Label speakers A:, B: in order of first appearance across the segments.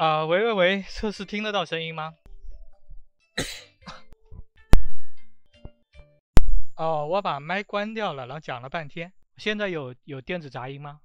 A: 啊喂喂喂，测试听得到声音吗？哦，我把麦关掉了，然后讲了半天，现在有有电子杂音吗？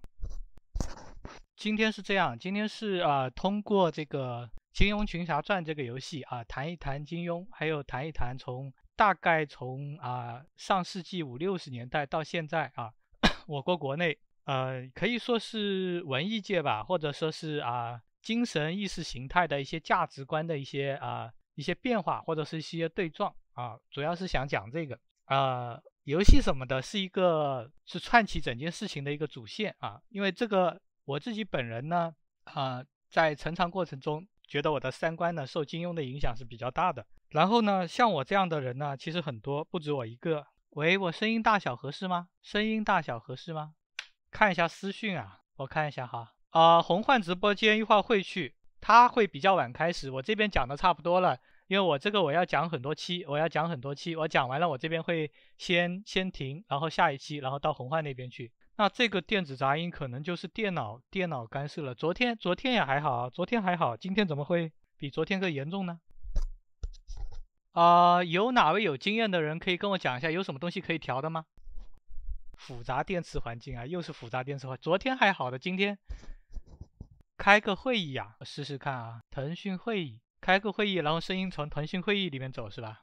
A: 今天是这样，今天是啊，通过这个《金庸群侠传》这个游戏啊，谈一谈金庸，还有谈一谈从大概从啊上世纪五六十年代到现在啊，我国国内呃可以说是文艺界吧，或者说是啊。精神意识形态的一些价值观的一些啊一些变化，或者是一些对撞啊，主要是想讲这个啊，游戏什么的，是一个是串起整件事情的一个主线啊，因为这个我自己本人呢啊，在成长过程中，觉得我的三观呢受金庸的影响是比较大的。然后呢，像我这样的人呢，其实很多，不止我一个。喂，我声音大小合适吗？声音大小合适吗？看一下私讯啊，我看一下哈。啊，红幻直播间一会儿会去，他会比较晚开始。我这边讲的差不多了，因为我这个我要讲很多期，我要讲很多期。我讲完了，我这边会先先停，然后下一期，然后到红幻那边去。那这个电子杂音可能就是电脑电脑干涉了。昨天昨天也还好，昨天还好，今天怎么会比昨天更严重呢？啊，有哪位有经验的人可以跟我讲一下有什么东西可以调的吗？复杂电磁环境啊，又是复杂电磁环昨天还好的，今天。开个会议呀，试试看啊，腾讯会议开个会议，然后声音从腾讯会议里面走是吧？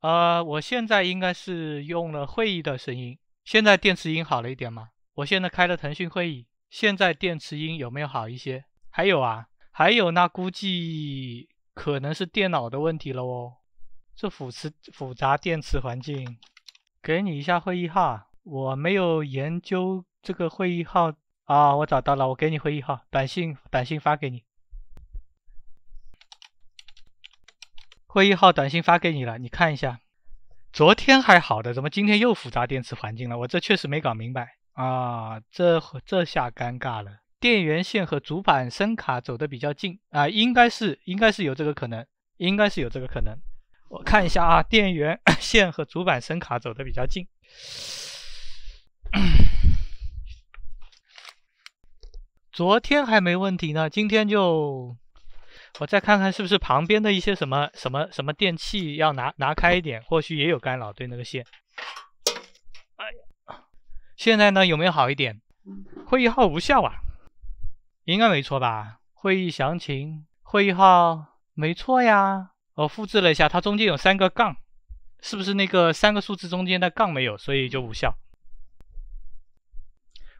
A: 呃，我现在应该是用了会议的声音，现在电磁音好了一点吗？我现在开了腾讯会议，现在电磁音有没有好一些？还有啊，还有那估计可能是电脑的问题了哦，这复杂复杂电磁环境，给你一下会议号，我没有研究这个会议号。啊，我找到了，我给你会议号，短信短信发给你，会议号短信发给你了，你看一下。昨天还好的，怎么今天又复杂电池环境了？我这确实没搞明白啊，这这下尴尬了。电源线和主板声卡走的比较近啊，应该是应该是有这个可能，应该是有这个可能。我看一下啊，电源 线和主板声卡走的比较近。昨天还没问题呢，今天就我再看看是不是旁边的一些什么什么什么电器要拿拿开一点，或许也有干扰对那个线。哎，现在呢有没有好一点？会议号无效啊，应该没错吧？会议详情，会议号没错呀，我复制了一下，它中间有三个杠，是不是那个三个数字中间的杠没有，所以就无效？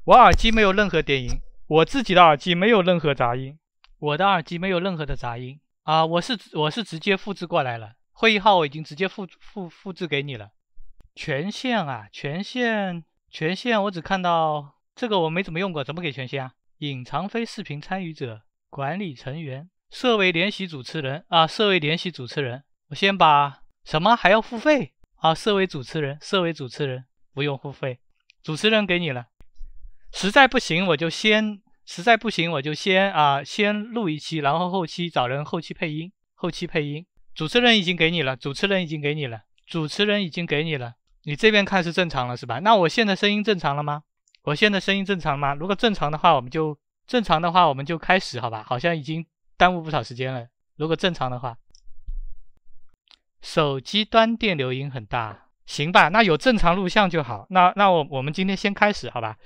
A: 我耳机没有任何电音。我自己的耳机没有任何杂音，我的耳机没有任何的杂音啊！我是我是直接复制过来了，会议号我已经直接复复复制给你了。权限啊，权限，权限，我只看到这个我没怎么用过，怎么给权限啊？隐藏非视频参与者，管理成员，设为联系主持人啊，设为联系主持人。我先把什么还要付费啊？设为主持人，设为主持人，不用付费，主持人给你了。实在不行，我就先实在不行，我就先啊，先录一期，然后后期找人后期配音，后期配音。主持人已经给你了，主持人已经给你了，主持人已经给你了。你这边看是正常了是吧？那我现在声音正常了吗？我现在声音正常吗？如果正常的话，我们就正常的话，我们就开始好吧？好像已经耽误不少时间了。如果正常的话，手机端电流音很大，行吧？那有正常录像就好。那那我我们今天先开始好吧？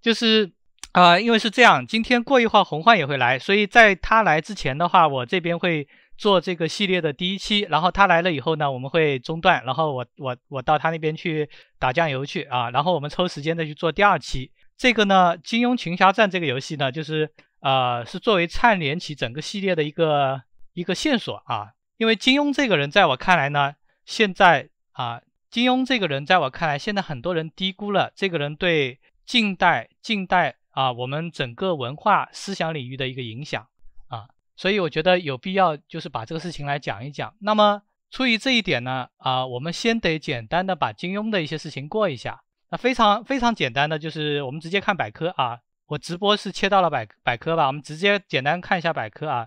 A: 就是，啊，因为是这样，今天过一会儿红幻也会来，所以在他来之前的话，我这边会做这个系列的第一期，然后他来了以后呢，我们会中断，然后我我我到他那边去打酱油去啊，然后我们抽时间再去做第二期。这个呢，《金庸群侠传》这个游戏呢，就是，呃，是作为串联起整个系列的一个一个线索啊，因为金庸这个人在我看来呢，现在啊，金庸这个人在我看来，现在很多人低估了这个人对近代。近代啊，我们整个文化思想领域的一个影响啊，所以我觉得有必要就是把这个事情来讲一讲。那么出于这一点呢，啊，我们先得简单的把金庸的一些事情过一下。那非常非常简单的，就是我们直接看百科啊。我直播是切到了百百科吧，我们直接简单看一下百科啊。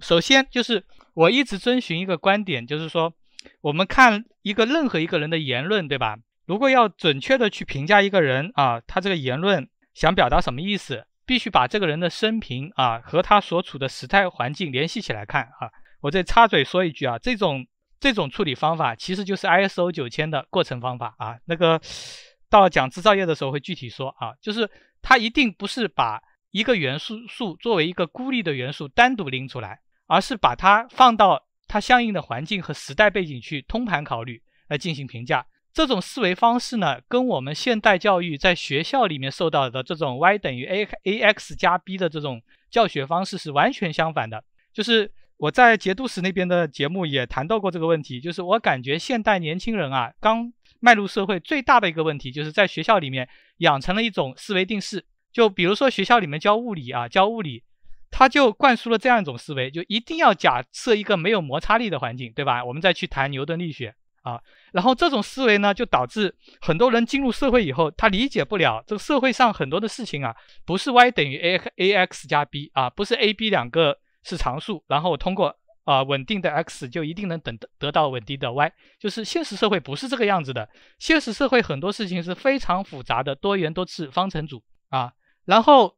A: 首先就是我一直遵循一个观点，就是说我们看一个任何一个人的言论，对吧？如果要准确的去评价一个人啊，他这个言论。想表达什么意思？必须把这个人的生平啊和他所处的时代环境联系起来看啊。我再插嘴说一句啊，这种这种处理方法其实就是 ISO 九千的过程方法啊。那个到讲制造业的时候会具体说啊，就是它一定不是把一个元素素作为一个孤立的元素单独拎出来，而是把它放到它相应的环境和时代背景去通盘考虑来进行评价。这种思维方式呢，跟我们现代教育在学校里面受到的这种 y 等于 a a x 加 b 的这种教学方式是完全相反的。就是我在节度使那边的节目也谈到过这个问题，就是我感觉现代年轻人啊，刚迈入社会最大的一个问题，就是在学校里面养成了一种思维定式。就比如说学校里面教物理啊，教物理，他就灌输了这样一种思维，就一定要假设一个没有摩擦力的环境，对吧？我们再去谈牛顿力学。啊，然后这种思维呢，就导致很多人进入社会以后，他理解不了这个社会上很多的事情啊，不是 y 等于 a a x 加 b 啊，不是 a b 两个是常数，然后通过啊稳定的 x 就一定能等得到稳定的 y，就是现实社会不是这个样子的，现实社会很多事情是非常复杂的多元多次方程组啊，然后，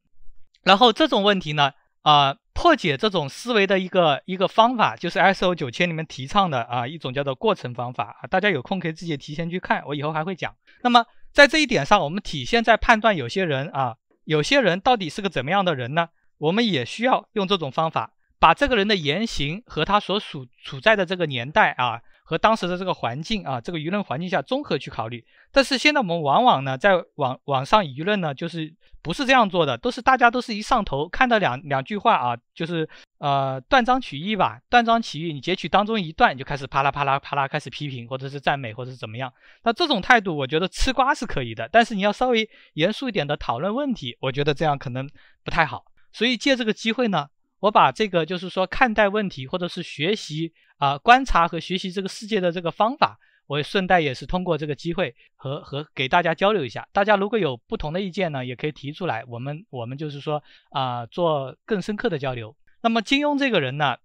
A: 然后这种问题呢，啊。破解这种思维的一个一个方法，就是 ISO 九千里面提倡的啊，一种叫做过程方法啊。大家有空可以自己提前去看，我以后还会讲。那么在这一点上，我们体现在判断有些人啊，有些人到底是个怎么样的人呢？我们也需要用这种方法，把这个人的言行和他所属处在的这个年代啊。和当时的这个环境啊，这个舆论环境下综合去考虑。但是现在我们往往呢，在网网上舆论呢，就是不是这样做的，都是大家都是一上头，看到两两句话啊，就是呃断章取义吧，断章取义，你截取当中一段就开始啪啦啪啦啪啦开始批评或者是赞美或者是怎么样。那这种态度，我觉得吃瓜是可以的，但是你要稍微严肃一点的讨论问题，我觉得这样可能不太好。所以借这个机会呢，我把这个就是说看待问题或者是学习。啊，观察和学习这个世界的这个方法，我顺带也是通过这个机会和和给大家交流一下。大家如果有不同的意见呢，也可以提出来，我们我们就是说啊，做更深刻的交流。那么金庸这个人呢，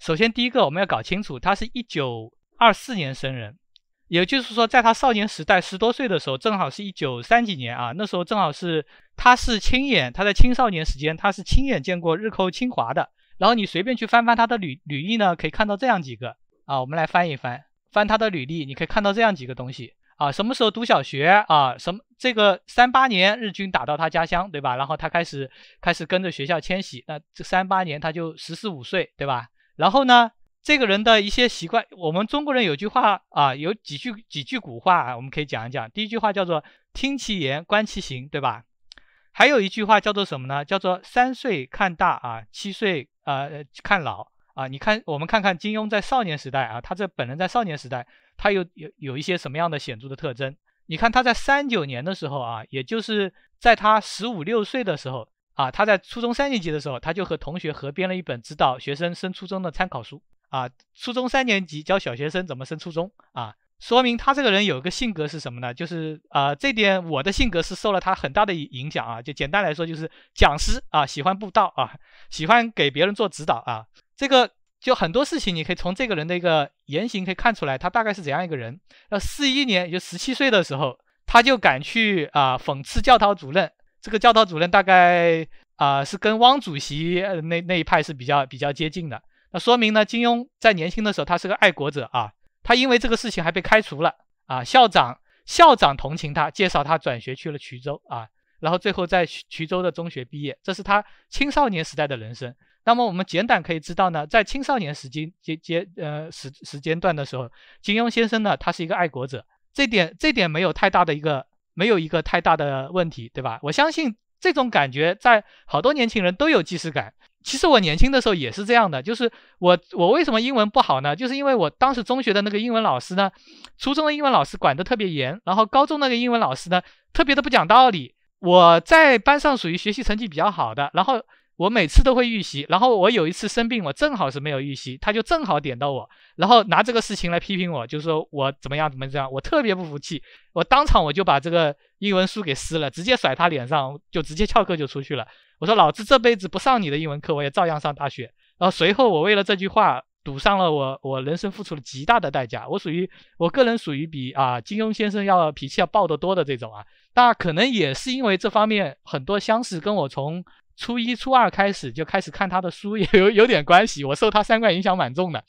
A: 首先第一个我们要搞清楚，他是一九二四年生人，也就是说在他少年时代十多岁的时候，正好是一九三几年啊，那时候正好是他是亲眼他在青少年时间他是亲眼见过日寇侵华的。然后你随便去翻翻他的履履历呢，可以看到这样几个啊，我们来翻一翻，翻他的履历，你可以看到这样几个东西啊，什么时候读小学啊，什么这个三八年日军打到他家乡，对吧？然后他开始开始跟着学校迁徙，那这三八年他就十四五岁，对吧？然后呢，这个人的一些习惯，我们中国人有句话啊，有几句几句古话，我们可以讲一讲。第一句话叫做“听其言，观其行”，对吧？还有一句话叫做什么呢？叫做“三岁看大，啊七岁啊看老”啊。你看，我们看看金庸在少年时代啊，他这本人在少年时代，他有有有一些什么样的显著的特征？你看他在三九年的时候啊，也就是在他十五六岁的时候啊，他在初中三年级的时候，他就和同学合编了一本指导学生升初中的参考书啊。初中三年级教小学生怎么升初中啊。说明他这个人有一个性格是什么呢？就是啊，这点我的性格是受了他很大的影响啊。就简单来说，就是讲师啊，喜欢布道啊，喜欢给别人做指导啊。这个就很多事情，你可以从这个人的一个言行可以看出来，他大概是怎样一个人。那四一年，也就十七岁的时候，他就敢去啊讽刺教导主任。这个教导主任大概啊是跟汪主席那那一派是比较比较接近的。那说明呢，金庸在年轻的时候，他是个爱国者啊。他因为这个事情还被开除了啊！校长校长同情他，介绍他转学去了衢州啊，然后最后在衢衢州的中学毕业。这是他青少年时代的人生。那么我们简短可以知道呢，在青少年时间阶阶呃时时间段的时候，金庸先生呢，他是一个爱国者，这点这点没有太大的一个没有一个太大的问题，对吧？我相信这种感觉在好多年轻人都有既视感。其实我年轻的时候也是这样的，就是我我为什么英文不好呢？就是因为我当时中学的那个英文老师呢，初中的英文老师管的特别严，然后高中那个英文老师呢，特别的不讲道理。我在班上属于学习成绩比较好的，然后。我每次都会预习，然后我有一次生病，我正好是没有预习，他就正好点到我，然后拿这个事情来批评我，就说我怎么样怎么这样，我特别不服气，我当场我就把这个英文书给撕了，直接甩他脸上，就直接翘课就出去了。我说老子这辈子不上你的英文课，我也照样上大学。然后随后我为了这句话，赌上了我我人生付出了极大的代价。我属于我个人属于比啊金庸先生要脾气要暴得多的这种啊，那可能也是因为这方面很多相似，跟我从。初一、初二开始就开始看他的书，也有有点关系，我受他三观影响蛮重的。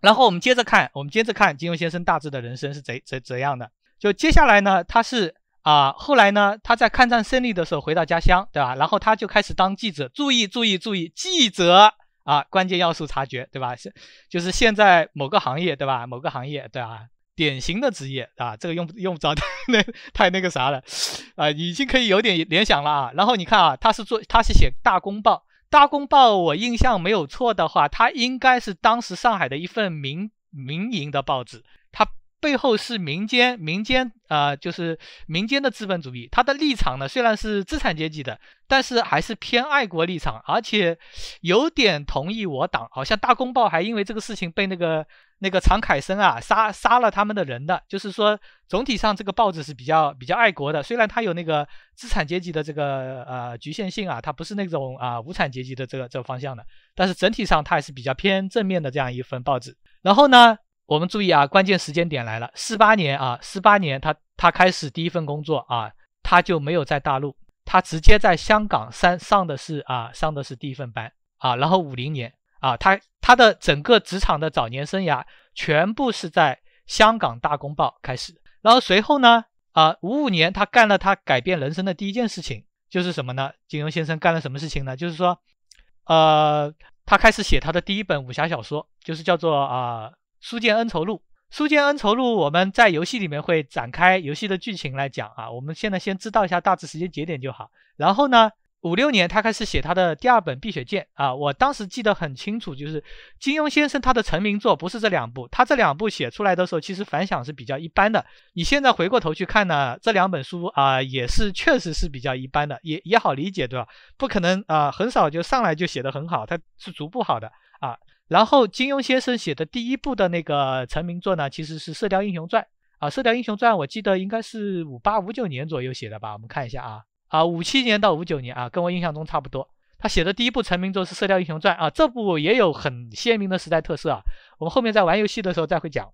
A: 然后我们接着看，我们接着看金庸先生大致的人生是怎怎怎样的？就接下来呢，他是啊，后来呢，他在抗战胜利的时候回到家乡，对吧？然后他就开始当记者，注意注意注意，记者啊，关键要素察觉，对吧？是就是现在某个行业，对吧？某个行业，对吧？典型的职业啊，这个用不用不着 太那太那个啥了啊，已经可以有点联想了啊。然后你看啊，他是做他是写《大公报》，《大公报》我印象没有错的话，他应该是当时上海的一份民民营的报纸，他背后是民间民间啊，就是民间的资本主义。他的立场呢，虽然是资产阶级的，但是还是偏爱国立场，而且有点同意我党。好像《大公报》还因为这个事情被那个。那个常凯森啊，杀杀了他们的人的，就是说总体上这个报纸是比较比较爱国的，虽然它有那个资产阶级的这个呃局限性啊，它不是那种啊无产阶级的这个这个方向的，但是整体上它还是比较偏正面的这样一份报纸。然后呢，我们注意啊，关键时间点来了，四八年啊，四八年他他开始第一份工作啊，他就没有在大陆，他直接在香港上上的是啊上的是第一份班啊，然后五零年。啊，他他的整个职场的早年生涯全部是在香港《大公报》开始，然后随后呢，啊，五五年他干了他改变人生的第一件事情，就是什么呢？金庸先生干了什么事情呢？就是说，呃，他开始写他的第一本武侠小说，就是叫做啊《书剑恩仇录》。《书剑恩仇录》，我们在游戏里面会展开游戏的剧情来讲啊，我们现在先知道一下大致时间节点就好。然后呢？五六年，他开始写他的第二本《碧血剑》啊，我当时记得很清楚，就是金庸先生他的成名作不是这两部，他这两部写出来的时候，其实反响是比较一般的。你现在回过头去看呢，这两本书啊，也是确实是比较一般的，也也好理解，对吧？不可能啊，很少就上来就写得很好，他是逐步好的啊。然后金庸先生写的第一部的那个成名作呢，其实是《射雕英雄传》啊，《射雕英雄传》我记得应该是五八五九年左右写的吧，我们看一下啊。啊，五七年到五九年啊，跟我印象中差不多。他写的第一部成名作是《射雕英雄传》啊，这部也有很鲜明的时代特色啊。我们后面在玩游戏的时候再会讲。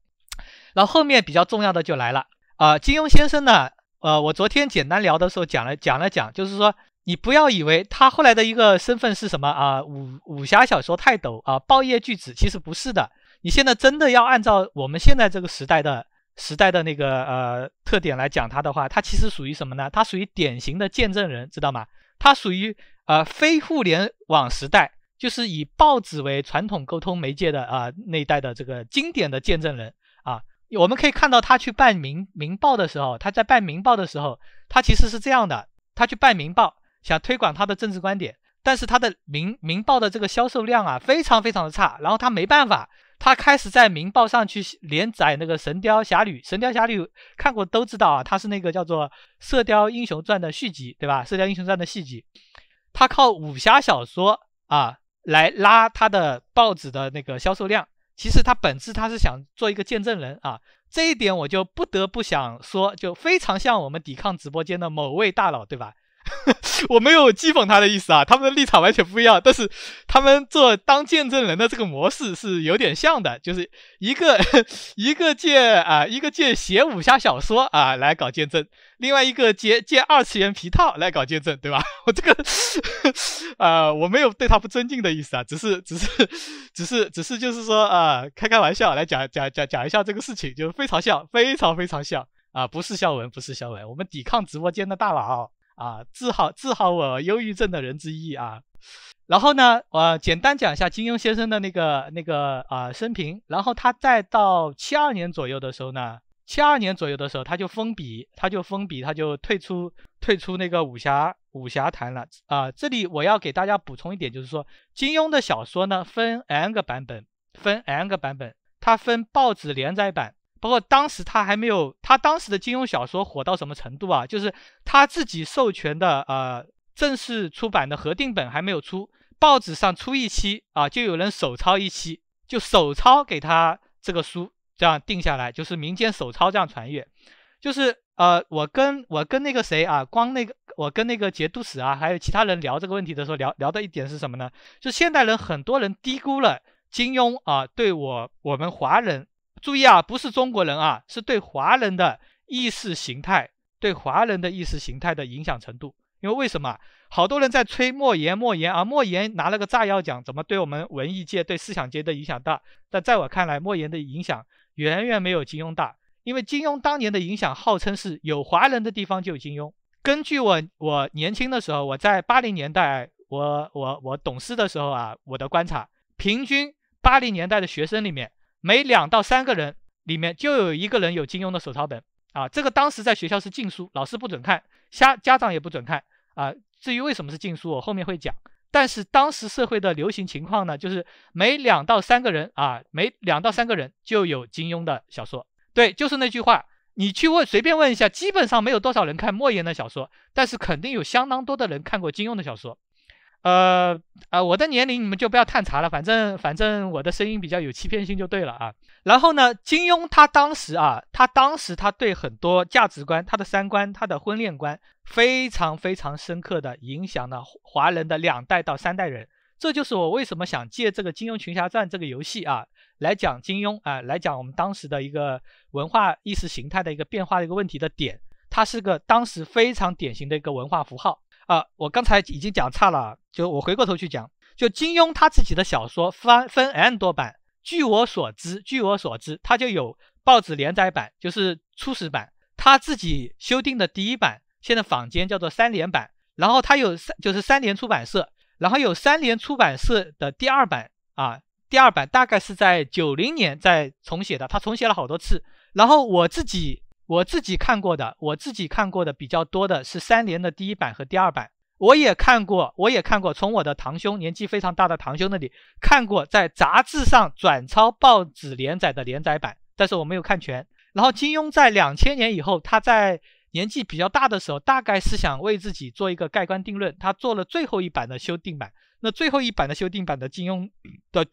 A: 然后后面比较重要的就来了啊，金庸先生呢，呃，我昨天简单聊的时候讲了讲了讲，就是说你不要以为他后来的一个身份是什么啊，武武侠小说泰斗啊，报业巨子，其实不是的。你现在真的要按照我们现在这个时代的。时代的那个呃特点来讲，他的话，他其实属于什么呢？他属于典型的见证人，知道吗？他属于呃非互联网时代，就是以报纸为传统沟通媒介的啊那一代的这个经典的见证人啊。我们可以看到他去办《民民报》的时候，他在办《民报》的时候，他其实是这样的：他去办《民报》，想推广他的政治观点，但是他的《民民报》的这个销售量啊，非常非常的差，然后他没办法。他开始在《明报》上去连载那个《神雕侠侣》，《神雕侠侣》看过都知道啊，他是那个叫做《射雕英雄传》的续集，对吧？《射雕英雄传》的续集，他靠武侠小说啊来拉他的报纸的那个销售量。其实他本质他是想做一个见证人啊，这一点我就不得不想说，就非常像我们抵抗直播间的某位大佬，对吧？我没有讥讽他的意思啊，他们的立场完全不一样，但是他们做当见证人的这个模式是有点像的，就是一个 一个借啊一个借写武侠小说啊来搞见证，另外一个借借二次元皮套来搞见证，对吧？我这个啊我没有对他不尊敬的意思啊，只是只是只是只是就是说啊开开玩笑来讲讲讲讲一下这个事情，就非常像非常非常像啊，不是肖文，不是肖文，我们抵抗直播间的大佬。啊，治好治好我忧郁症的人之一啊，然后呢，我简单讲一下金庸先生的那个那个啊生平，然后他再到七二年左右的时候呢，七二年左右的时候他就封笔，他就封笔，他就退出退出那个武侠武侠坛了啊。这里我要给大家补充一点，就是说金庸的小说呢分 N 个版本，分 N 个版本，它分报纸连载版。包括当时他还没有，他当时的金庸小说火到什么程度啊？就是他自己授权的，呃，正式出版的核定本还没有出，报纸上出一期啊，就有人手抄一期，就手抄给他这个书，这样定下来，就是民间手抄这样传阅。就是呃，我跟我跟那个谁啊，光那个我跟那个节度使啊，还有其他人聊这个问题的时候，聊聊的一点是什么呢？就现代人很多人低估了金庸啊，对我我们华人。注意啊，不是中国人啊，是对华人的意识形态，对华人的意识形态的影响程度。因为为什么好多人在吹莫言？莫言啊，莫言拿了个炸药奖，怎么对我们文艺界、对思想界的影响大？但在我看来，莫言的影响远远没有金庸大。因为金庸当年的影响，号称是有华人的地方就有金庸。根据我我年轻的时候，我在八零年代，我我我懂事的时候啊，我的观察，平均八零年代的学生里面。每两到三个人里面就有一个人有金庸的手抄本啊！这个当时在学校是禁书，老师不准看，家家长也不准看啊。至于为什么是禁书，我后面会讲。但是当时社会的流行情况呢，就是每两到三个人啊，每两到三个人就有金庸的小说。对，就是那句话，你去问随便问一下，基本上没有多少人看莫言的小说，但是肯定有相当多的人看过金庸的小说。呃啊，我的年龄你们就不要探查了，反正反正我的声音比较有欺骗性就对了啊。然后呢，金庸他当时啊，他当时他对很多价值观、他的三观、他的婚恋观，非常非常深刻的影响了华人的两代到三代人。这就是我为什么想借这个《金庸群侠传》这个游戏啊，来讲金庸啊，来讲我们当时的一个文化意识形态的一个变化的一个问题的点，它是个当时非常典型的一个文化符号。啊，我刚才已经讲差了，就我回过头去讲，就金庸他自己的小说分分 N 多版，据我所知，据我所知，他就有报纸连载版，就是初始版，他自己修订的第一版，现在坊间叫做三联版，然后他有三就是三联出版社，然后有三联出版社的第二版啊，第二版大概是在九零年在重写的，他重写了好多次，然后我自己。我自己看过的，我自己看过的比较多的是三联的第一版和第二版。我也看过，我也看过，从我的堂兄年纪非常大的堂兄那里看过，在杂志上转抄报纸连载的连载版，但是我没有看全。然后金庸在两千年以后，他在年纪比较大的时候，大概是想为自己做一个盖棺定论，他做了最后一版的修订版。那最后一版的修订版的金庸的，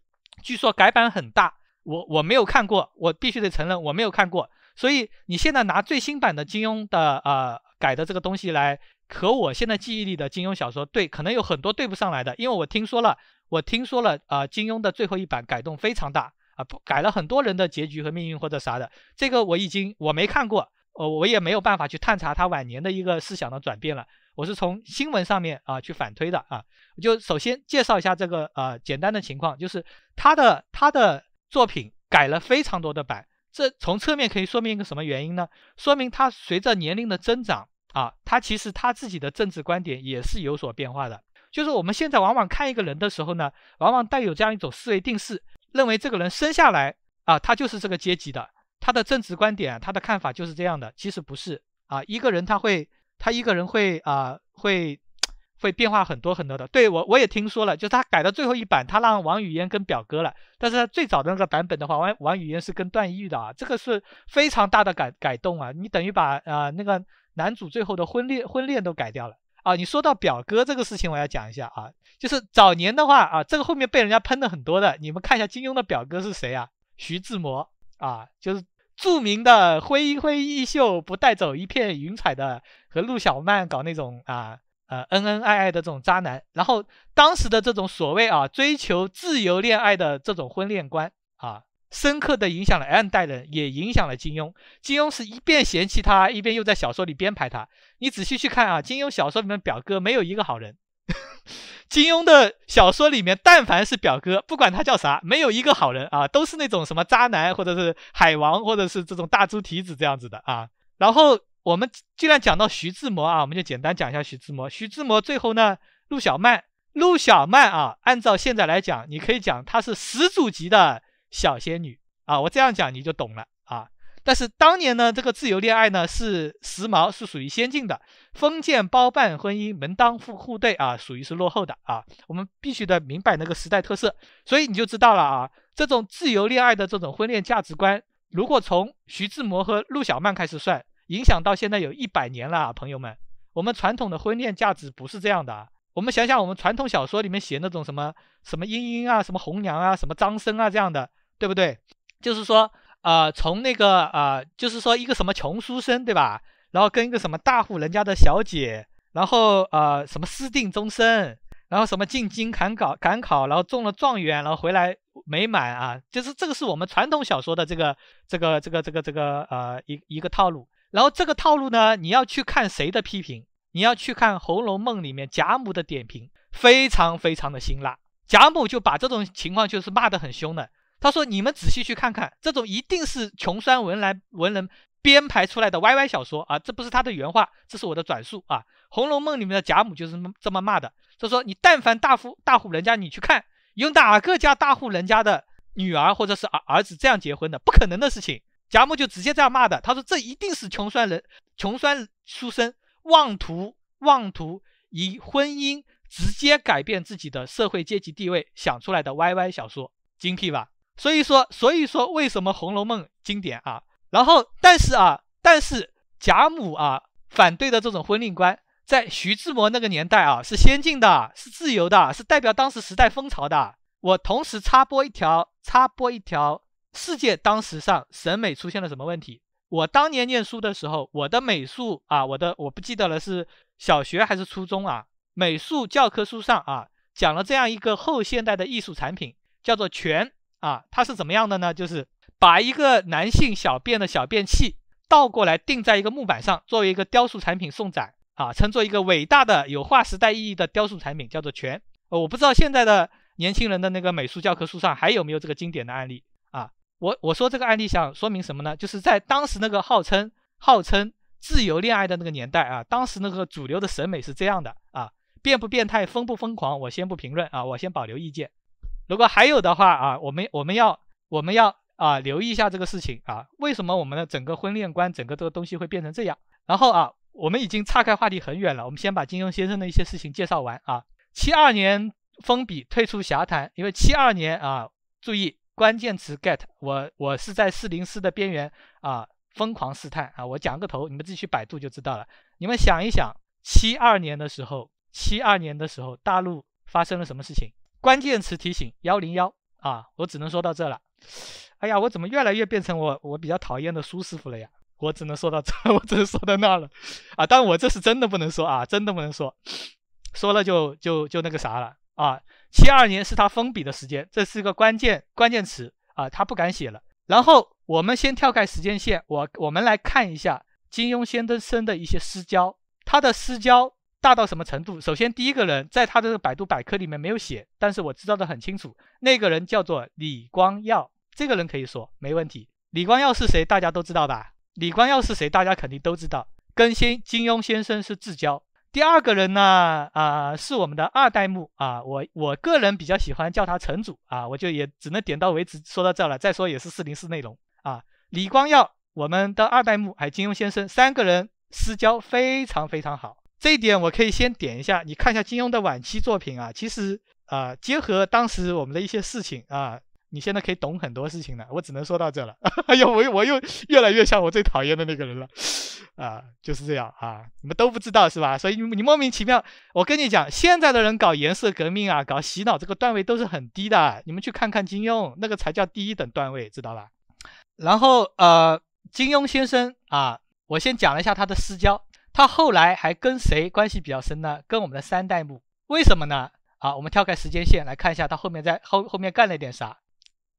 A: 据说改版很大，我我没有看过，我必须得承认我没有看过。所以你现在拿最新版的金庸的啊改的这个东西来和我现在记忆里的金庸小说对，可能有很多对不上来的，因为我听说了，我听说了啊，金庸的最后一版改动非常大啊，改了很多人的结局和命运或者啥的。这个我已经我没看过，呃，我也没有办法去探查他晚年的一个思想的转变了。我是从新闻上面啊去反推的啊，就首先介绍一下这个呃简单的情况，就是他的他的作品改了非常多的版。这从侧面可以说明一个什么原因呢？说明他随着年龄的增长啊，他其实他自己的政治观点也是有所变化的。就是我们现在往往看一个人的时候呢，往往带有这样一种思维定式，认为这个人生下来啊，他就是这个阶级的，他的政治观点、他的看法就是这样的。其实不是啊，一个人他会，他一个人会啊，会。会变化很多很多的，对我我也听说了，就是他改到最后一版，他让王语嫣跟表哥了，但是他最早的那个版本的话，王王语嫣是跟段誉的啊，这个是非常大的改改动啊，你等于把啊那个男主最后的婚恋婚恋都改掉了啊。你说到表哥这个事情，我要讲一下啊，就是早年的话啊，这个后面被人家喷的很多的，你们看一下金庸的表哥是谁啊？徐志摩啊，就是著名的挥挥衣袖不带走一片云彩的，和陆小曼搞那种啊。呃，恩恩爱爱的这种渣男，然后当时的这种所谓啊追求自由恋爱的这种婚恋观啊，深刻的影响了 N 代人，也影响了金庸。金庸是一边嫌弃他，一边又在小说里编排他。你仔细去看啊，金庸小说里面表哥没有一个好人。金庸的小说里面，但凡是表哥，不管他叫啥，没有一个好人啊，都是那种什么渣男，或者是海王，或者是这种大猪蹄子这样子的啊。然后。我们既然讲到徐志摩啊，我们就简单讲一下徐志摩。徐志摩最后呢，陆小曼，陆小曼啊，按照现在来讲，你可以讲她是始祖级的小仙女啊，我这样讲你就懂了啊。但是当年呢，这个自由恋爱呢是时髦，是属于先进的，封建包办婚姻、门当户户对啊，属于是落后的啊。我们必须得明白那个时代特色，所以你就知道了啊，这种自由恋爱的这种婚恋价值观，如果从徐志摩和陆小曼开始算。影响到现在有一百年了，朋友们，我们传统的婚恋价值不是这样的。我们想想，我们传统小说里面写那种什么什么莺莺啊，什么红娘啊，什么张生啊这样的，对不对？就是说，呃，从那个呃，就是说一个什么穷书生对吧？然后跟一个什么大户人家的小姐，然后呃什么私定终身，然后什么进京赶考，赶考然后中了状元，然后回来美满啊，就是这个是我们传统小说的这个这个这个这个这个呃一一个套路。然后这个套路呢，你要去看谁的批评？你要去看《红楼梦》里面贾母的点评，非常非常的辛辣。贾母就把这种情况就是骂得很凶的。他说：“你们仔细去看看，这种一定是穷酸文来文人编排出来的歪歪小说啊！这不是他的原话，这是我的转述啊。”《红楼梦》里面的贾母就是这么骂的，他说：“你但凡大户大户人家，你去看，有哪个家大户人家的女儿或者是儿儿子这样结婚的？不可能的事情。”贾母就直接这样骂的，他说：“这一定是穷酸人，穷酸书生，妄图妄图以婚姻直接改变自己的社会阶级地位，想出来的歪歪小说，精辟吧？所以说，所以说，为什么《红楼梦》经典啊？然后，但是啊，但是贾母啊反对的这种婚恋观，在徐志摩那个年代啊，是先进的，是自由的，是代表当时时代风潮的。我同时插播一条，插播一条。”世界当时上审美出现了什么问题？我当年念书的时候，我的美术啊，我的我不记得了是小学还是初中啊。美术教科书上啊讲了这样一个后现代的艺术产品，叫做《泉》啊，它是怎么样的呢？就是把一个男性小便的小便器倒过来钉在一个木板上，作为一个雕塑产品送展啊，称作一个伟大的有划时代意义的雕塑产品，叫做《泉》。我不知道现在的年轻人的那个美术教科书上还有没有这个经典的案例。我我说这个案例想说明什么呢？就是在当时那个号称号称自由恋爱的那个年代啊，当时那个主流的审美是这样的啊，变不变态疯不疯狂，我先不评论啊，我先保留意见。如果还有的话啊，我们我们要我们要啊留意一下这个事情啊，为什么我们的整个婚恋观整个这个东西会变成这样？然后啊，我们已经岔开话题很远了，我们先把金庸先生的一些事情介绍完啊。七二年封笔退出侠坛，因为七二年啊，注意。关键词 get，我我是在四零四的边缘啊，疯狂试探啊！我讲个头，你们自己去百度就知道了。你们想一想，七二年的时候，七二年的时候，大陆发生了什么事情？关键词提醒幺零幺啊！我只能说到这了。哎呀，我怎么越来越变成我我比较讨厌的苏师傅了呀？我只能说到这，我只能说到那了啊！但我这是真的不能说啊，真的不能说，说了就就就那个啥了啊！七二年是他封笔的时间，这是一个关键关键词啊，他不敢写了。然后我们先跳开时间线，我我们来看一下金庸先生的一些私交，他的私交大到什么程度？首先第一个人，在他的百度百科里面没有写，但是我知道的很清楚，那个人叫做李光耀，这个人可以说没问题。李光耀是谁？大家都知道吧？李光耀是谁？大家肯定都知道。更新，金庸先生是至交。第二个人呢，啊，是我们的二代目啊，我我个人比较喜欢叫他城主啊，我就也只能点到为止，说到这儿了。再说也是四零四内容啊，李光耀，我们的二代目，还有金庸先生，三个人私交非常非常好，这一点我可以先点一下。你看一下金庸的晚期作品啊，其实啊，结合当时我们的一些事情啊。你现在可以懂很多事情了，我只能说到这了。哎 呦，我我又越来越像我最讨厌的那个人了，啊，就是这样啊，你们都不知道是吧？所以你你莫名其妙。我跟你讲，现在的人搞颜色革命啊，搞洗脑这个段位都是很低的。你们去看看金庸，那个才叫第一等段位，知道吧？然后呃，金庸先生啊，我先讲了一下他的私交。他后来还跟谁关系比较深呢？跟我们的三代目。为什么呢？啊，我们跳开时间线来看一下，他后面在后后面干了点啥？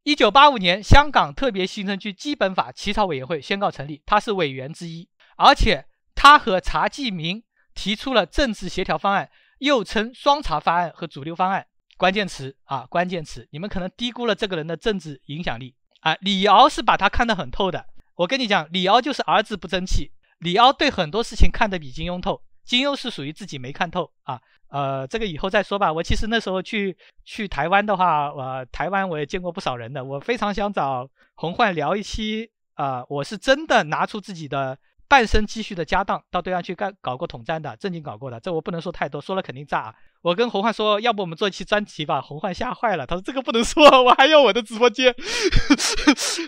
A: 一九八五年，香港特别行政区基本法起草委员会宣告成立，他是委员之一，而且他和查济民提出了政治协调方案，又称“双查方案”和主流方案。关键词啊，关键词！你们可能低估了这个人的政治影响力啊！李敖是把他看得很透的。我跟你讲，李敖就是儿子不争气，李敖对很多事情看得比金庸透。金庸是属于自己没看透啊，呃，这个以后再说吧。我其实那时候去去台湾的话，呃，台湾我也见过不少人的，我非常想找洪焕聊一期啊，我是真的拿出自己的。半生积蓄的家当到对岸去干搞过统战的，正经搞过的，这我不能说太多，说了肯定炸。我跟红幻说，要不我们做一期专题吧？红幻吓坏了，他说这个不能说，我还要我的直播间。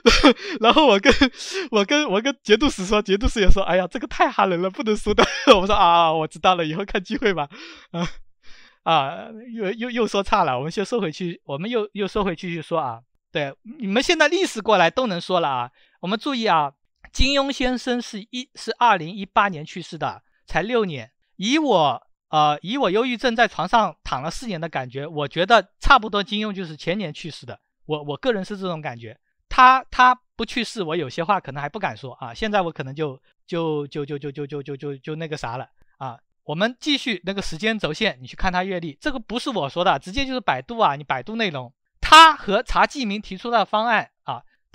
A: 然后我跟我跟我跟节度使说，节度使也说，哎呀，这个太吓人了，不能说的。我说啊，我知道了，以后看机会吧。啊啊，又又又说差了，我们先收回去，我们又又收回去说啊。对，你们现在历史过来都能说了啊，我们注意啊。金庸先生是一是二零一八年去世的，才六年。以我呃，以我忧郁症在床上躺了四年的感觉，我觉得差不多金庸就是前年去世的。我我个人是这种感觉。他他不去世，我有些话可能还不敢说啊。现在我可能就就就就就就就就就就那个啥了啊。我们继续那个时间轴线，你去看他阅历，这个不是我说的，直接就是百度啊，你百度内容。他和查继民提出的方案。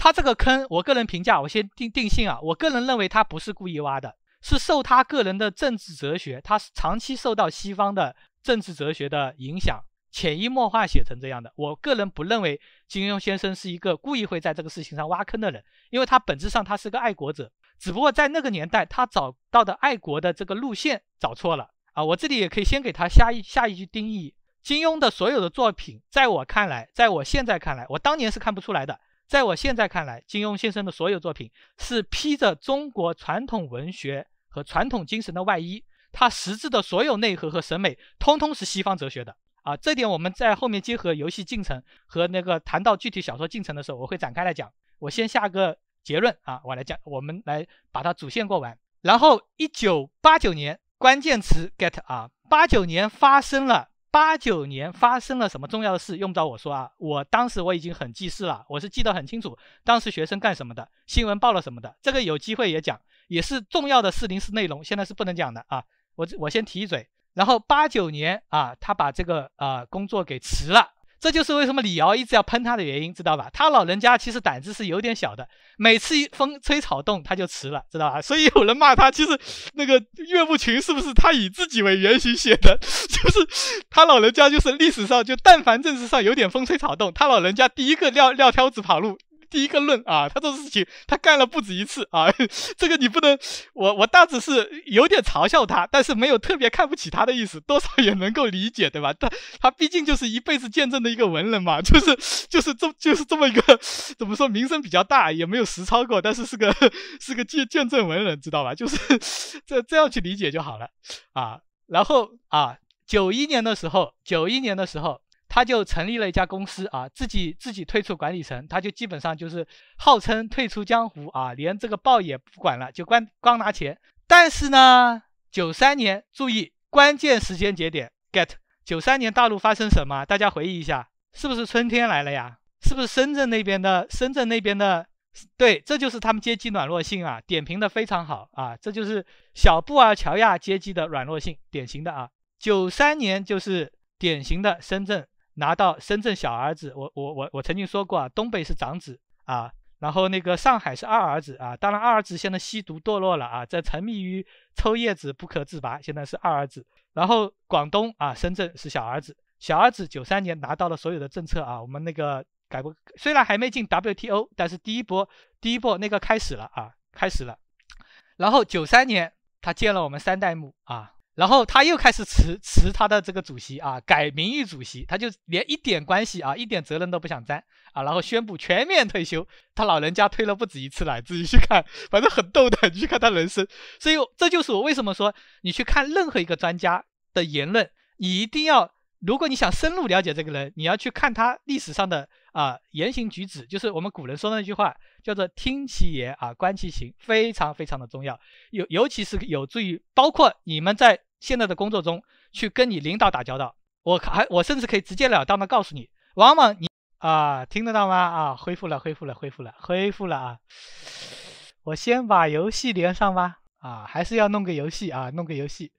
A: 他这个坑，我个人评价，我先定定性啊，我个人认为他不是故意挖的，是受他个人的政治哲学，他是长期受到西方的政治哲学的影响，潜移默化写成这样的。我个人不认为金庸先生是一个故意会在这个事情上挖坑的人，因为他本质上他是个爱国者，只不过在那个年代他找到的爱国的这个路线找错了啊。我这里也可以先给他下一下一句定义：金庸的所有的作品，在我看来，在我现在看来，我当年是看不出来的。在我现在看来，金庸先生的所有作品是披着中国传统文学和传统精神的外衣，他实质的所有内核和审美，通通是西方哲学的啊。这点我们在后面结合游戏进程和那个谈到具体小说进程的时候，我会展开来讲。我先下个结论啊，我来讲，我们来把它主线过完。然后一九八九年，关键词 get 啊，八九年发生了。八九年发生了什么重要的事？用不着我说啊，我当时我已经很记事了，我是记得很清楚。当时学生干什么的，新闻报了什么的，这个有机会也讲，也是重要的四零四内容，现在是不能讲的啊。我我先提一嘴，然后八九年啊，他把这个啊工作给辞了。这就是为什么李敖一直要喷他的原因，知道吧？他老人家其实胆子是有点小的，每次一风吹草动他就辞了，知道吧？所以有人骂他，其实那个岳不群，是不是他以自己为原型写的？就是他老人家，就是历史上就但凡政治上有点风吹草动，他老人家第一个撂撂挑子跑路。第一个论啊，他这个事情他干了不止一次啊，这个你不能，我我大致是有点嘲笑他，但是没有特别看不起他的意思，多少也能够理解对吧？他他毕竟就是一辈子见证的一个文人嘛，就是就是这就是这么一个 怎么说名声比较大，也没有实操过，但是是个是个见见证文人知道吧？就是这这样去理解就好了啊。然后啊，九一年的时候，九一年的时候。他就成立了一家公司啊，自己自己退出管理层，他就基本上就是号称退出江湖啊，连这个报也不管了，就光光拿钱。但是呢，九三年注意关键时间节点，get 九三年大陆发生什么？大家回忆一下，是不是春天来了呀？是不是深圳那边的深圳那边的？对，这就是他们阶级软弱性啊，点评的非常好啊，这就是小布尔乔亚阶级的软弱性，典型的啊，九三年就是典型的深圳。拿到深圳小儿子，我我我我曾经说过啊，东北是长子啊，然后那个上海是二儿子啊，当然二儿子现在吸毒堕落了啊，在沉迷于抽叶子不可自拔，现在是二儿子，然后广东啊深圳是小儿子，小儿子九三年拿到了所有的政策啊，我们那个改过，虽然还没进 WTO，但是第一波第一波那个开始了啊，开始了，然后九三年他建了我们三代目啊。然后他又开始辞辞他的这个主席啊，改名誉主席，他就连一点关系啊，一点责任都不想沾啊，然后宣布全面退休。他老人家退了不止一次了，自己去看，反正很逗的，你去看他人生。所以这就是我为什么说，你去看任何一个专家的言论，你一定要，如果你想深入了解这个人，你要去看他历史上的。啊，言行举止就是我们古人说的那句话，叫做“听其言啊，观其行”，非常非常的重要，尤尤其是有助于包括你们在现在的工作中去跟你领导打交道。我还我甚至可以直接了当的告诉你，往往你啊听得到吗？啊，恢复了，恢复了，恢复了，恢复了啊！我先把游戏连上吧，啊，还是要弄个游戏啊，弄个游戏。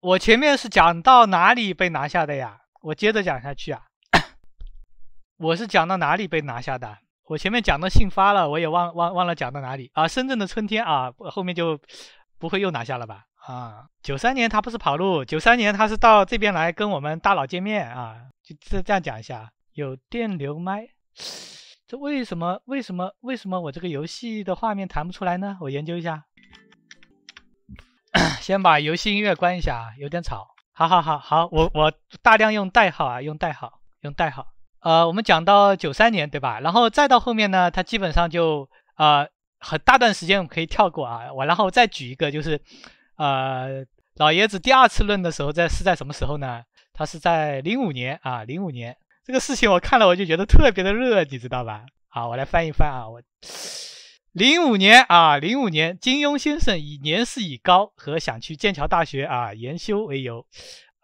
A: 我前面是讲到哪里被拿下的呀？我接着讲下去啊。我是讲到哪里被拿下的？我前面讲到信发了，我也忘忘忘了讲到哪里啊？深圳的春天啊，后面就不会又拿下了吧？啊，九三年他不是跑路，九三年他是到这边来跟我们大佬见面啊，就这这样讲一下。有电流麦，这为什么为什么为什么我这个游戏的画面弹不出来呢？我研究一下，先把游戏音乐关一下有点吵。好好好好，我我大量用代号啊，用代号用代号。呃，我们讲到九三年对吧？然后再到后面呢，他基本上就呃很大段时间我们可以跳过啊。我然后再举一个，就是呃老爷子第二次论的时候在是在什么时候呢？他是在零五年啊，零五年这个事情我看了我就觉得特别的热，你知道吧？好，我来翻一翻啊，我零五年啊零五年，金庸先生以年事已高和想去剑桥大学啊研修为由，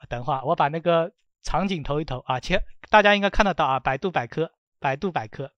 A: 等会儿我把那个场景投一投啊切。大家应该看得到啊，百度百科，百度百科，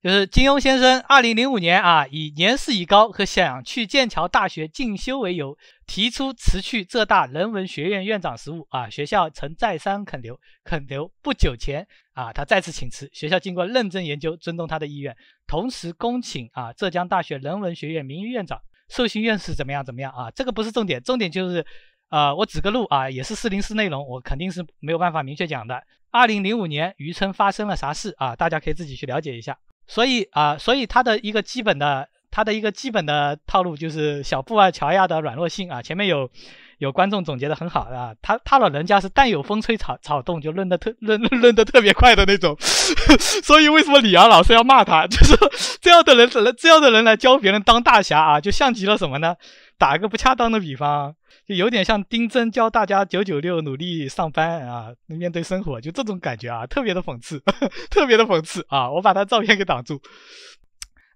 A: 就是金庸先生二零零五年啊，以年事已高和想去剑桥大学进修为由，提出辞去浙大人文学院院长职务啊，学校曾再三恳留，恳留。不久前啊，他再次请辞，学校经过认真研究，尊重他的意愿，同时恭请啊，浙江大学人文学院名誉院长寿星院士怎么样怎么样啊，这个不是重点，重点就是。啊，我指个路啊，也是四零四内容，我肯定是没有办法明确讲的。二零零五年渔村发生了啥事啊？大家可以自己去了解一下。所以啊，所以他的一个基本的，他的一个基本的套路就是小布啊、乔亚的软弱性啊。前面有有观众总结的很好啊，他他老人家是但有风吹草草动就论得特论论的得特别快的那种。所以为什么李阳老师要骂他？就是这样的人，这样的人来教别人当大侠啊，就像极了什么呢？打一个不恰当的比方。就有点像丁真教大家九九六努力上班啊，面对生活就这种感觉啊，特别的讽刺，特别的讽刺啊！我把他照片给挡住。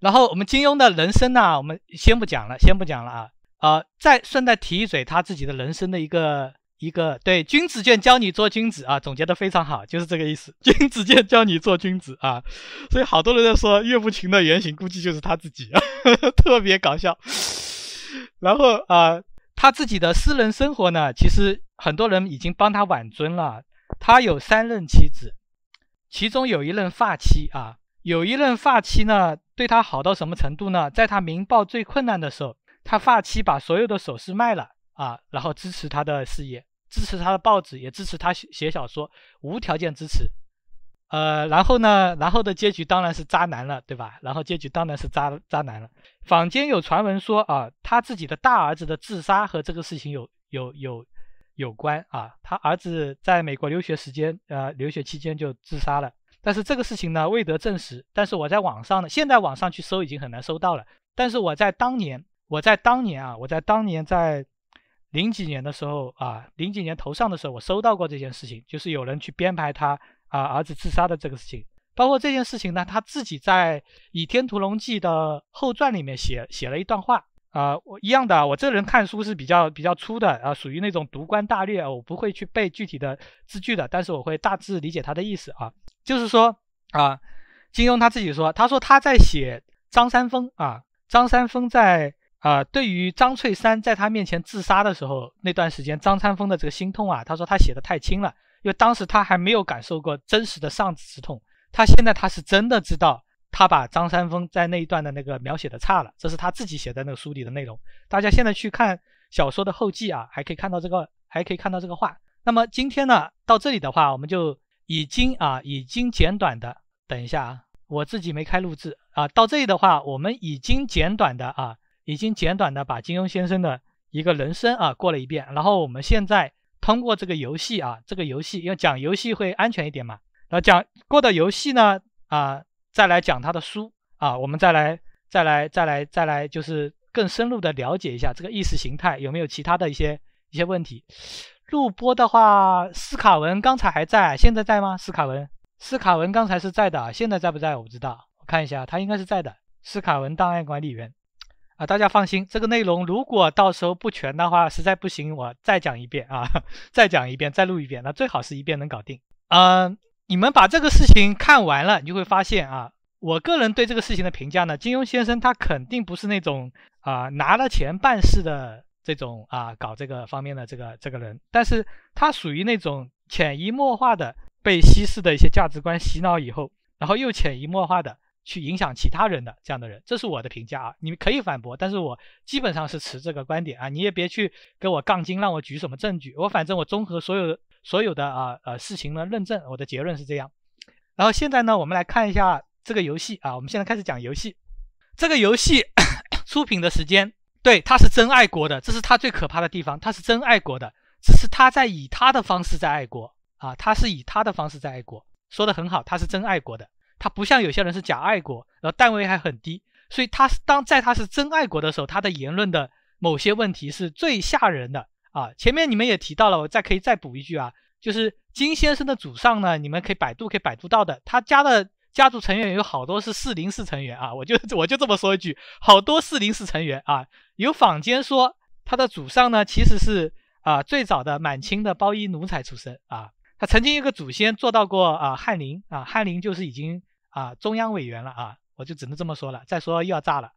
A: 然后我们金庸的人生呢，我们先不讲了，先不讲了啊！呃，再顺带提一嘴他自己的人生的一个一个，对，君子卷教你做君子啊，总结的非常好，就是这个意思。君子卷教你做君子啊，所以好多人在说岳不群的原型估计就是他自己，啊，特别搞笑。然后啊。他自己的私人生活呢？其实很多人已经帮他挽尊了。他有三任妻子，其中有一任发妻啊，有一任发妻呢，对他好到什么程度呢？在他《名报》最困难的时候，他发妻把所有的首饰卖了啊，然后支持他的事业，支持他的报纸，也支持他写小说，无条件支持。呃，然后呢？然后的结局当然是渣男了，对吧？然后结局当然是渣渣男了。坊间有传闻说啊，他自己的大儿子的自杀和这个事情有有有有关啊。他儿子在美国留学时间，呃，留学期间就自杀了。但是这个事情呢，未得证实。但是我在网上呢，现在网上去搜已经很难搜到了。但是我在当年，我在当年啊，我在当年在零几年的时候啊，零几年头上的时候，我收到过这件事情，就是有人去编排他。啊，儿子自杀的这个事情，包括这件事情呢，他自己在《倚天屠龙记》的后传里面写写了一段话啊。我一样的，我这人看书是比较比较粗的啊，属于那种读观大略，我不会去背具体的字句的，但是我会大致理解他的意思啊。就是说啊，金庸他自己说，他说他在写张三丰啊，张三丰在啊，对于张翠山在他面前自杀的时候那段时间，张三丰的这个心痛啊，他说他写的太轻了。因为当时他还没有感受过真实的丧子之痛，他现在他是真的知道，他把张三丰在那一段的那个描写的差了，这是他自己写在那个书里的内容。大家现在去看小说的后记啊，还可以看到这个，还可以看到这个话。那么今天呢，到这里的话，我们就已经啊，已经简短的，等一下啊，我自己没开录制啊，到这里的话，我们已经简短的啊，已经简短的把金庸先生的一个人生啊过了一遍，然后我们现在。通过这个游戏啊，这个游戏要讲游戏会安全一点嘛？然后讲过的游戏呢啊，再来讲他的书啊，我们再来再来再来再来，就是更深入的了解一下这个意识形态有没有其他的一些一些问题。录播的话，斯卡文刚才还在，现在在吗？斯卡文，斯卡文刚才是在的，现在在不在？我不知道，我看一下，他应该是在的。斯卡文档案管理员。啊，大家放心，这个内容如果到时候不全的话，实在不行我再讲一遍啊，再讲一遍，再录一遍，那最好是一遍能搞定。嗯，你们把这个事情看完了，你就会发现啊，我个人对这个事情的评价呢，金庸先生他肯定不是那种啊拿了钱办事的这种啊搞这个方面的这个这个人，但是他属于那种潜移默化的被西式的一些价值观洗脑以后，然后又潜移默化的。去影响其他人的这样的人，这是我的评价啊！你们可以反驳，但是我基本上是持这个观点啊！你也别去给我杠精，让我举什么证据，我反正我综合所有所有的啊呃事情呢，论证我的结论是这样。然后现在呢，我们来看一下这个游戏啊！我们现在开始讲游戏。这个游戏 出品的时间，对，他是真爱国的，这是他最可怕的地方，他是真爱国的，只是他在以他的方式在爱国啊，他是以他的方式在爱国，说的很好，他是真爱国的。他不像有些人是假爱国，然后段位还很低，所以他是当在他是真爱国的时候，他的言论的某些问题是最吓人的啊。前面你们也提到了，我再可以再补一句啊，就是金先生的祖上呢，你们可以百度可以百度到的，他家的家族成员有好多是四零四成员啊，我就我就这么说一句，好多四零四成员啊。有坊间说他的祖上呢其实是啊最早的满清的包衣奴才出身啊，他曾经一个祖先做到过啊翰林啊，翰林就是已经。啊，中央委员了啊，我就只能这么说了。再说又要炸了，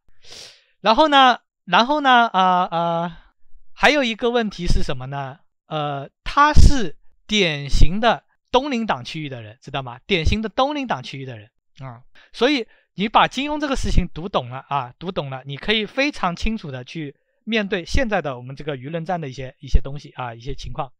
A: 然后呢，然后呢，啊啊，还有一个问题是什么呢？呃，他是典型的东林党区域的人，知道吗？典型的东林党区域的人啊，所以你把金庸这个事情读懂了啊，读懂了，你可以非常清楚的去面对现在的我们这个舆论战的一些一些东西啊，一些情况。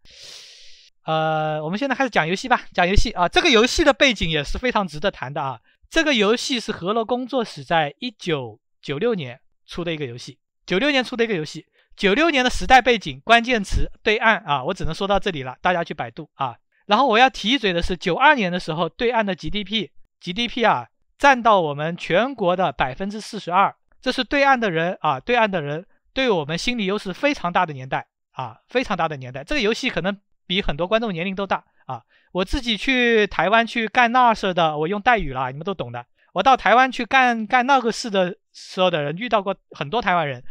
A: 呃，我们现在开始讲游戏吧，讲游戏啊。这个游戏的背景也是非常值得谈的啊。这个游戏是何洛工作室在一九九六年出的一个游戏，九六年出的一个游戏，九六年的时代背景关键词对岸啊，我只能说到这里了，大家去百度啊。然后我要提一嘴的是，九二年的时候，对岸的 GDP，GDP 啊，占到我们全国的百分之四十二，这是对岸的人啊，对岸的人对我们心理优势非常大的年代啊，非常大的年代。这个游戏可能。比很多观众年龄都大啊！我自己去台湾去干那事的，我用带语了，你们都懂的。我到台湾去干干那个事的时候的人，遇到过很多台湾人。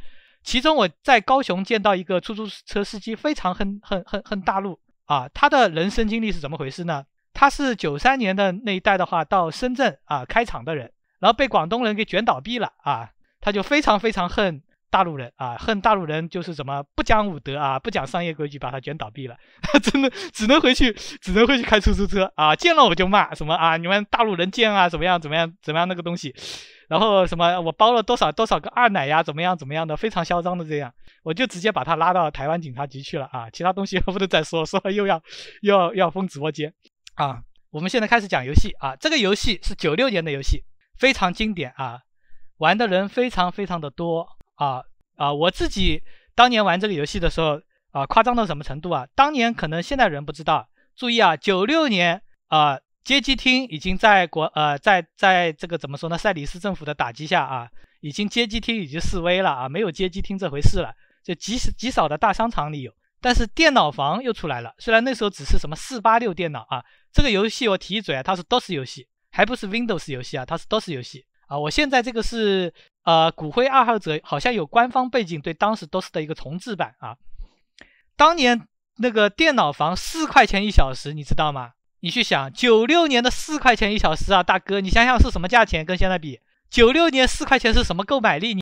A: 其中我在高雄见到一个出租车司机，非常恨恨恨恨大陆啊！他的人生经历是怎么回事呢？他是九三年的那一代的话，到深圳啊开厂的人，然后被广东人给卷倒闭了啊！他就非常非常恨。大陆人啊，恨大陆人就是怎么不讲武德啊，不讲商业规矩，把他卷倒闭了，真的只能回去，只能回去开出租车啊！见了我就骂什么啊，你们大陆人贱啊，怎么样怎么样怎么样那个东西，然后什么我包了多少多少个二奶呀，怎么样怎么样的，非常嚣张的这样，我就直接把他拉到台湾警察局去了啊！其他东西不能再说，说了又要又要要封直播间啊！我们现在开始讲游戏啊，这个游戏是九六年的游戏，非常经典啊，玩的人非常非常的多。啊啊！我自己当年玩这个游戏的时候，啊，夸张到什么程度啊？当年可能现代人不知道。注意啊，九六年啊，街机厅已经在国呃在在这个怎么说呢？塞里斯政府的打击下啊，已经街机厅已经示威了啊，没有街机厅这回事了。就极极少的大商场里有，但是电脑房又出来了。虽然那时候只是什么四八六电脑啊，这个游戏我提一嘴啊，它是 DOS 游戏，还不是 Windows 游戏啊，它是 DOS 游戏。啊，我现在这个是呃，骨灰爱好者，好像有官方背景，对当时都是的一个重置版啊。当年那个电脑房四块钱一小时，你知道吗？你去想九六年的四块钱一小时啊，大哥，你想想是什么价钱？跟现在比，九六年四块钱是什么购买力？